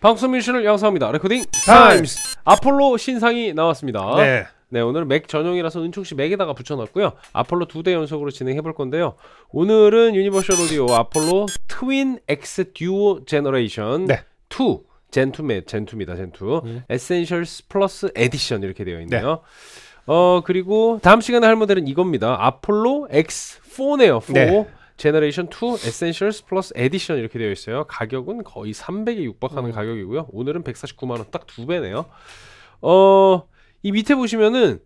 방송 미션을 양성합니다. 레코딩 타임스. 아폴로 신상이 나왔습니다. 네. 네, 오늘은 맥 전용이라서 은총씨 맥에다가 붙여놨고요. 아폴로 두 대 연속으로 진행해볼 건데요. 오늘은 유니버셜 오디오 아폴로 트윈 X 듀오 제너레이션 네. 2 젠투메 젠투입니다. 젠투 음. 에센셜스 플러스 에디션 이렇게 되어 있네요. 네. 어 그리고 다음 시간에 할 모델은 이겁니다. 아폴로 X4네요. 4. 네. 제너레이션 2 에센셜스 플러스 에디션 이렇게 되어 있어요. 가격은 거의 300에 육박하는 음. 가격이고요. 오늘은 149만 원딱 두 배네요. 어, 이 밑에 보시면은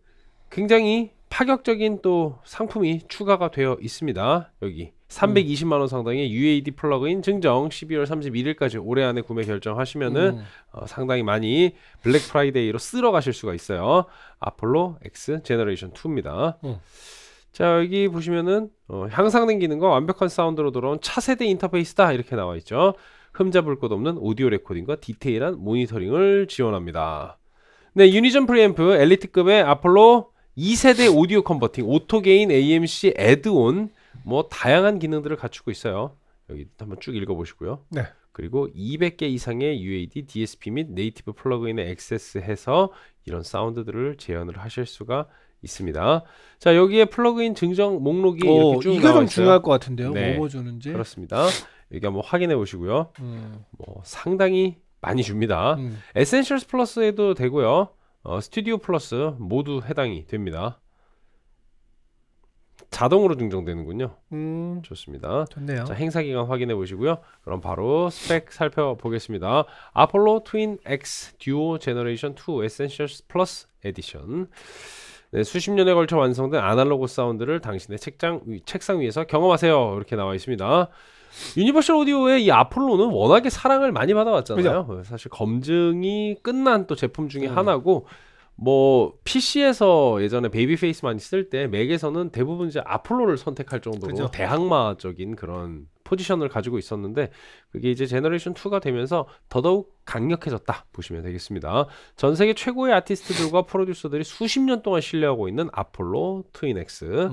굉장히 파격적인 또 상품이 추가가 되어 있습니다. 여기 320만 원 상당의 UAD 플러그인 증정 12월 31일까지 올해 안에 구매 결정하시면은 음. 어, 상당히 많이 블랙 프라이데이로 쓸어 가실 수가 있어요. 아폴로 X 제너레이션 2입니다. 음. 자 여기 보시면은 어, 향상된기능과 완벽한 사운드로 돌아온 차세대 인터페이스다 이렇게 나와 있죠 흠잡을 곳 없는 오디오 레코딩과 디테일한 모니터링을 지원합니다 네 유니전 프리앰프 엘리트급의 아폴로 2세대 오디오 컨버팅 오토게인 AMC 애드온 뭐 다양한 기능들을 갖추고 있어요 여기 한번 쭉 읽어보시고요 네. 그리고 200개 이상의 UAD, DSP 및 네이티브 플러그인에 액세스해서 이런 사운드들을 재현을 하실 수가 있습니다. 자 여기에 플러그인 증정 목록이 오, 어, 이렇게 이게 좀 있어요. 중요할 것 같은데요. 네. 뭐 주는지 그렇습니다. 여기 한번 확인해 보시고요. 음. 뭐 상당히 많이 줍니다. 음. 에센셜스 플러스에도 되고요. 어, 스튜디오 플러스 모두 해당이 됩니다. 자동으로 증정되는군요. 음. 좋습니다. 좋네요. 자, 행사 기간 확인해 보시고요. 그럼 바로 스펙 살펴보겠습니다. 아폴로 트윈 X 듀오 제너레이션 2 에센셜스 플러스 에디션. 네, 수십 년에 걸쳐 완성된 아날로그 사운드를 당신의 책장 위, 책상 위에서 경험하세요. 이렇게 나와 있습니다. 유니버셜 오디오의 이 아폴로는 워낙에 사랑을 많이 받아왔잖아요. 그죠? 네, 사실 검증이 끝난 또 제품 중에 음. 하나고 뭐 PC에서 예전에 베이비 페이스 많이 쓸때 맥에서는 대부분 이제 아폴로를 선택할 정도로 그죠? 대항마적인 그런 포지션을 가지고 있었는데 그게 이제 제너레이션 2가 되면서 더더욱 강력해졌다 보시면 되겠습니다. 전 세계 최고의 아티스트들과 프로듀서들이 수십 년 동안 신뢰하고 있는 아폴로 트윈엑스.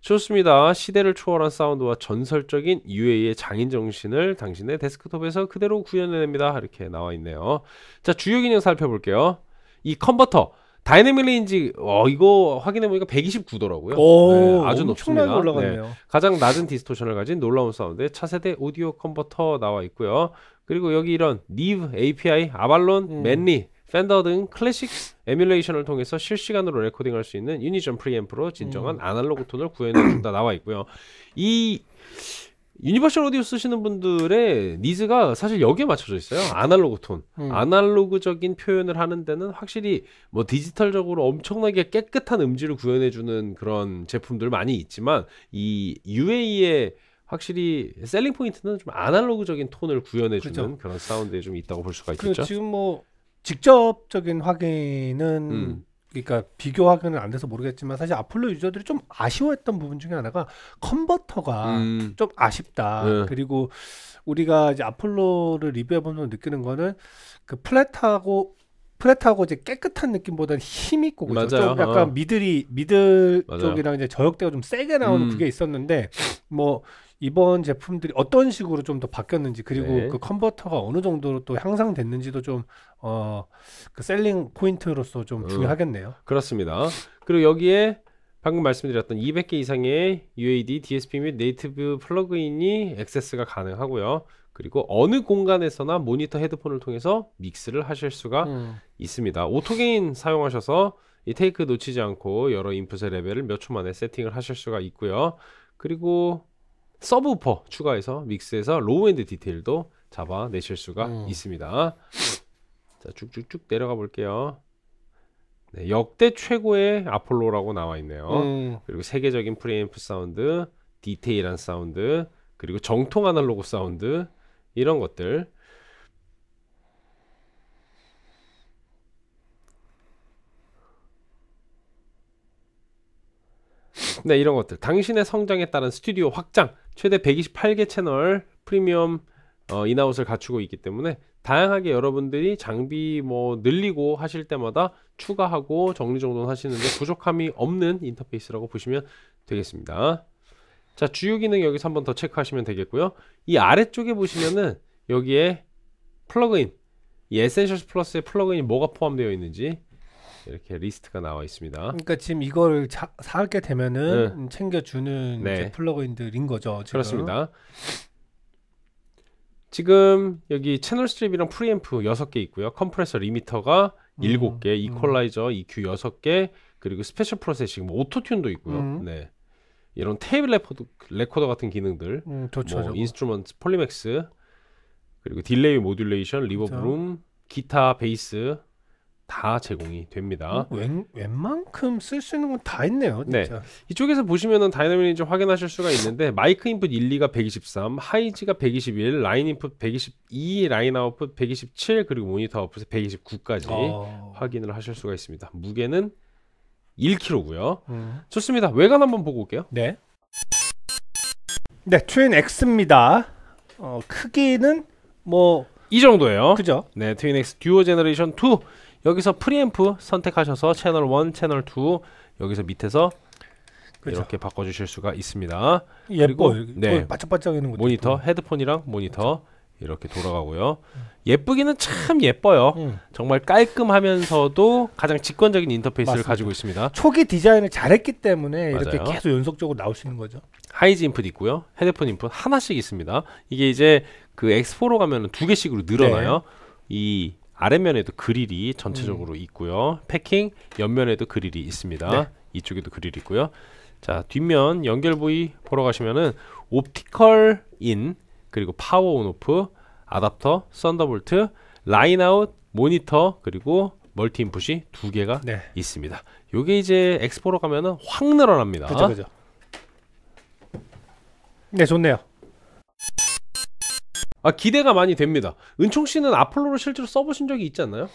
좋습니다. 시대를 초월한 사운드와 전설적인 UA의 장인 정신을 당신의 데스크톱에서 그대로 구현해냅니다. 이렇게 나와 있네요. 자, 주요 기능 살펴볼게요. 이 컨버터 다이내믹 레인지 어 이거 확인해 보니까 129도라고요. 오, 네, 아주 엄청나게 높습니다. 올라가네요. 네, 가장 낮은 디스토션을 가진 놀라운 사운드의 차세대 오디오 컨버터 나와 있고요. 그리고 여기 이런 니브, API, 아발론, 음. 맨리, 팬더 등 클래식 에뮬레이션을 통해서 실시간으로 레코딩할 수 있는 유니전 프리앰프로 진정한 음. 아날로그 톤을 구현해 준다 나와 있고요. 이 유니버셜 오디오 쓰시는 분들의 니즈가 사실 여기에 맞춰져 있어요. 아날로그 톤. 음. 아날로그적인 표현을 하는 데는 확실히 뭐 디지털적으로 엄청나게 깨끗한 음질을 구현해주는 그런 제품들 많이 있지만 이 UA의 확실히 셀링 포인트는 좀 아날로그적인 톤을 구현해주는 그렇죠. 그런 사운드에 좀 있다고 볼 수가 있겠죠. 지금 뭐 직접적인 확인은 음. 그러니까 비교하기는 안 돼서 모르겠지만 사실 아폴로 유저들이 좀 아쉬워했던 부분 중에 하나가 컨버터가 음. 좀 아쉽다. 네. 그리고 우리가 이제 아폴로를 리뷰해보면 느끼는 거는 그 플랫하고 플랫하고 이제 깨끗한 느낌보다는 힘 있고 그죠? 좀 약간 어. 미들이 미들 맞아요. 쪽이랑 이제 저역대가 좀 세게 나오는 음. 그게 있었는데 뭐 이번 제품들이 어떤 식으로 좀 더 바뀌었는지 그리고 네. 그 컨버터가 어느 정도로 또 향상됐는지도 좀어그 셀링 포인트로서 좀 음. 중요하겠네요. 그렇습니다. 그리고 여기에 방금 말씀드렸던 200개 이상의 UAD, DSP 및 네이티브 플러그인이 액세스가 가능하고요. 그리고 어느 공간에서나 모니터 헤드폰을 통해서 믹스를 하실 수가 음. 있습니다. 오토게인 사용하셔서 이 테이크 놓치지 않고 여러 인풋의 레벨을 몇 초 만에 세팅을 하실 수가 있고요. 그리고 서브우퍼 추가해서 믹스해서 로우엔드 디테일도 잡아내실 수가 음. 있습니다. 자, 쭉쭉쭉 내려가 볼게요. 네, 역대 최고의 아폴로라고 나와 있네요. 음. 그리고 세계적인 프리앰프 사운드, 디테일한 사운드, 그리고 정통 아날로그 사운드 이런 것들. 네, 이런 것들. 당신의 성장에 따른 스튜디오 확장 최대 128개 채널 프리미엄 어, 인아웃을 갖추고 있기 때문에 다양하게 여러분들이 장비 뭐 늘리고 하실 때마다 추가하고 정리정돈 하시는데 부족함이 없는 인터페이스라고 보시면 되겠습니다. 자 주요 기능 여기서 한번 더 체크하시면 되겠고요. 이 아래쪽에 보시면은 여기에 플러그인 이 에센셜스 플러스의 플러그인이 뭐가 포함되어 있는지 이렇게 리스트가 나와 있습니다. 그러니까 지금 이걸 사게 되면은 네. 음, 챙겨주는 네. 플러그인들인 거죠. 지금. 그렇습니다. 지금 여기 채널 스트립이랑 프리앰프 6개 있고요. 컴프레서 리미터가 음, 개 음. 이퀄라이저 EQ 6개, 그리고 스페셜 프로세싱, 뭐 오토튠도 있고요. 음. 네. 이런 테이블 레코더, 레코더 같은 기능들, 음, 좋죠, 뭐 인스트루먼트, 폴리맥스, 그리고 딜레이 모듈레이션, 리버브룸, 기타, 베이스, 다 제공이 됩니다. 어, 웬, 웬만큼 쓸 수 있는 건 다 있네요. 네. 진짜. 네. 이쪽에서 보시면은 다이나믹 렌 확인하실 수가 있는데 마이크 인풋 1, 2가 123, 하이지가 121, 라인 인풋 122, 라인 아웃풋 127 그리고 모니터 아웃풋 129까지 어... 아. 확인을 하실 수가 있습니다. 무게는 1kg고요. 음. 좋습니다. 외관 한번 보고 올게요. 네. 네, 트윈 X입니다. 어, 크기는 뭐 이 정도예요. 그죠? 네, 트윈 X 듀오 제너레이션 2 여기서 프리앰프 선택하셔서 채널 1, 채널 2 여기서 밑에서 그렇죠. 이렇게 바꿔주실 수가 있습니다. 예뻐. 그리고 네. 반짝반짝이는 모니터, 있고. 헤드폰이랑 모니터 그렇죠. 이렇게 돌아가고요. 음. 예쁘기는 참 예뻐요. 음. 정말 깔끔하면서도 가장 직관적인 인터페이스를 맞습니다. 가지고 있습니다. 초기 디자인을 잘했기 때문에 맞아요. 이렇게 계속 연속적으로 나올 수 있는 거죠. 하이즈 인풋 있고요. 헤드폰 인풋 하나씩 있습니다. 이게 이제 그 X4로 가면 두 개씩으로 늘어나요. 네. 이 아랫면에도 그릴이 음. 전체적으로 음. 있고요. 패킹 옆면에도 그릴이 있습니다. 네. 이쪽에도 그릴 있고요. 자 뒷면 연결 부위 보러 가시면은 옵티컬 인 그리고 파워 온오프 아답터 썬더볼트 라인아웃 모니터 그리고 멀티 인풋이 두 개가 네. 있습니다. 요게 이제 엑스포로 가면은 확 늘어납니다. 그죠 그죠. 네 좋네요. 아, 기대가 많이 됩니다. 은총 씨는 아폴로를 실제로 써보신 적이 있지 않나요?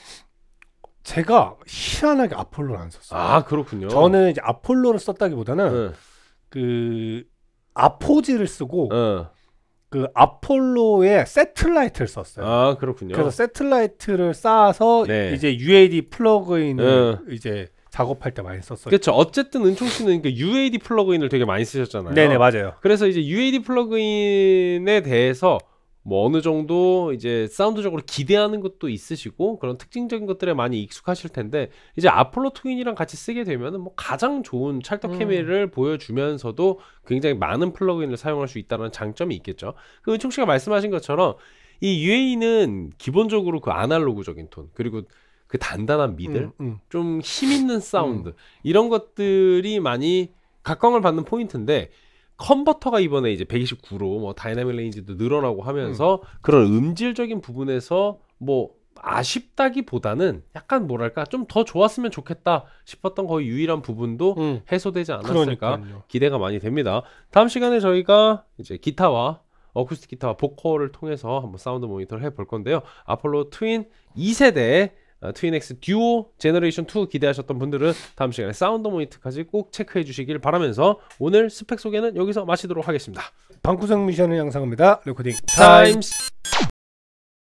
제가 희한하게 아폴로를 안 썼어요. 아 그렇군요. 저는 이제 아폴로를 썼다기보다는 네. 그 아포지를 쓰고 네. 그 아폴로의 세틀라이트를 썼어요. 아 그렇군요. 그래서 세틀라이트를 쌓아서 네. 이제 UAD 플러그인을 네. 이제 작업할 때 많이 썼어요. 그렇죠. 어쨌든 은총 씨는 그니까 UAD 플러그인을 되게 많이 쓰셨잖아요. 네네 맞아요. 그래서 이제 UAD 플러그인에 대해서 뭐 어느 정도 이제 사운드적으로 기대하는 것도 있으시고 그런 특징적인 것들에 많이 익숙하실 텐데 이제 아폴로 트윈이랑 같이 쓰게 되면은 뭐 가장 좋은 찰떡 음. 케미를 음. 보여주면서도 굉장히 많은 플러그인을 사용할 수 있다는 장점이 있겠죠. 그 은총 씨가 말씀하신 것처럼 이 UA는 기본적으로 그 아날로그적인 톤 그리고 그 단단한 미들, 음, 음. 좀힘 있는 사운드 음. 이런 것들이 많이 각광을 받는 포인트인데 컨버터가 이번에 이제 129로 뭐 다이나믹 레인지도 늘어나고 하면서 음. 그런 음질적인 부분에서 뭐 아쉽다기보다는 약간 뭐랄까 좀 더 좋았으면 좋겠다 싶었던 거의 유일한 부분도 음. 해소되지 않았을까 그러니까요. 기대가 많이 됩니다. 다음 시간에 저희가 이제 기타와 어쿠스틱 기타와 보컬을 통해서 한번 사운드 모니터를 해 볼 건데요. 아폴로 트윈 2세대 트윈엑스 듀오 제너레이션 2 기대하셨던 분들은 다음 시간에 사운드 모니터까지 꼭 체크해 주시길 바라면서 오늘 스펙 소개는 여기서 마치도록 하겠습니다. 방구석 미션을 양상합니다. 레코딩 타임스.